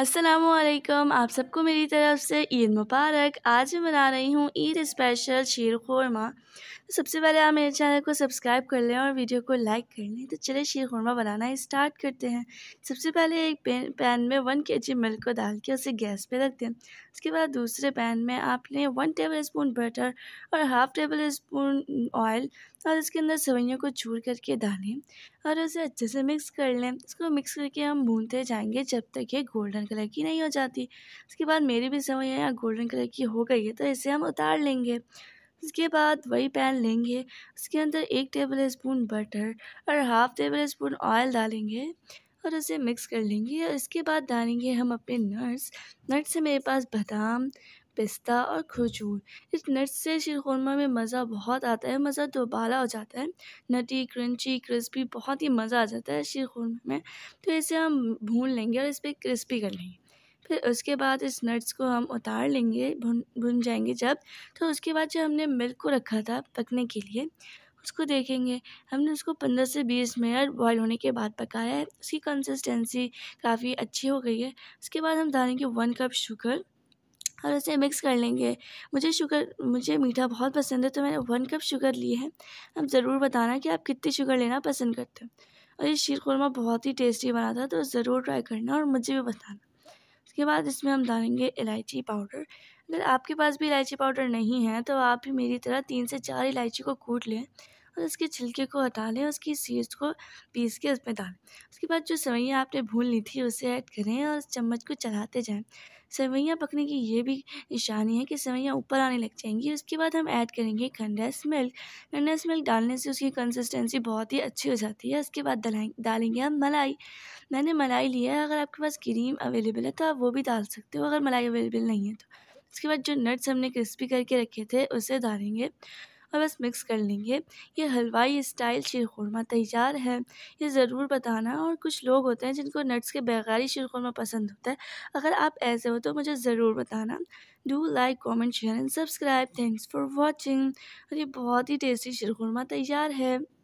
असलकम आप सबको मेरी तरफ से ईद मुबारक आज मैं बना रही हूँ ईद स्पेशल शीर खोरमा तो सबसे पहले आप मेरे चैनल को सब्सक्राइब कर लें और वीडियो को लाइक कर लें तो चलिए शीर खोरमा बनाना स्टार्ट करते हैं सबसे पहले एक पैन पैन में वन के जी मिल्क को डाल के उसे गैस पे रख दें उसके बाद दूसरे पैन में आपने वन टेबल स्पून बटर और हाफ़ टेबल स्पून ऑयल और इसके अंदर सवैयों को छूर करके डालें और उसे अच्छे से मिक्स कर लें इसको मिक्स करके हम भूनते जाएँगे जब तक ये गोल्डन गोल्डन कलर की नहीं हो जाती उसके बाद मेरी भी समझ आया गोल्डन कलर की हो गई है तो इसे हम उतार लेंगे उसके बाद वही पैन लेंगे उसके अंदर एक टेबल स्पून बटर और हाफ़ टेबल स्पून ऑयल डालेंगे और उसे मिक्स कर लेंगे और इसके बाद डालेंगे हम अपने नट्स नट्स से मेरे पास बादाम पिस्ता और खजूर इस नट्स से शीरखुरमा में मज़ा बहुत आता है मज़ा दोबारा हो जाता है नटी क्रंची क्रिस्पी बहुत ही मज़ा आ जाता है शीरखुरमा में तो इसे हम भून लेंगे और इस पर क्रिस्पी कर लेंगे फिर उसके बाद इस नट्स को हम उतार लेंगे भुन भुन जाएंगे जब तो उसके बाद जो हमने मिल्क को रखा था पकने के लिए उसको देखेंगे हमने उसको पंद्रह से बीस मिनट बॉयल होने के बाद पकाया है उसकी कंसिस्टेंसी काफ़ी अच्छी हो गई है उसके बाद हम डालेंगे वन कप शुगर और उसे मिक्स कर लेंगे मुझे शुगर मुझे मीठा बहुत पसंद है तो मैंने वन कप शुगर ली है अब ज़रूर बताना कि आप कितनी शुगर लेना पसंद करते हो और ये शीर खुरमा बहुत ही टेस्टी बना था तो ज़रूर ट्राई करना और मुझे भी बताना उसके बाद इसमें हम डालेंगे इलायची पाउडर अगर आपके पास भी इलायची पाउडर नहीं है तो आप भी मेरी तरह तीन से चार इलायची को कूट लें और उसके छिलके को हटा लें उसकी सीड्स को पीस के उसमें डालें उसके बाद जो सेवैयाँ आपने भून ली थी उसे ऐड करें और चम्मच को चलाते जाएं सेवैयाँ पकने की ये भी निशानी है कि सेवैयाँ ऊपर आने लग जाएंगी उसके बाद हम ऐड करेंगे कंडेंस मिल्क कंडेंस मिल्क डालने से उसकी कंसिस्टेंसी बहुत ही अच्छी हो जाती है उसके बाद डालेंगे हम मलाई मैंने मलाई लिया है अगर आपके पास क्रीम अवेलेबल है तो आप वो भी डाल सकते हो अगर मलाई अवेलेबल नहीं है तो उसके बाद जो नट्स हमने क्रिस्पी करके रखे थे उसे डालेंगे और बस मिक्स कर लेंगे ये हलवाई स्टाइल शीरखुरमा तैयार है ये ज़रूर बताना और कुछ लोग होते हैं जिनको नट्स के बगैर ही शीरखुरमा पसंद होता है अगर आप ऐसे हो तो मुझे ज़रूर बताना do like comment share and subscribe thanks for watching और ये बहुत ही टेस्टी शीरखुरमा तैयार है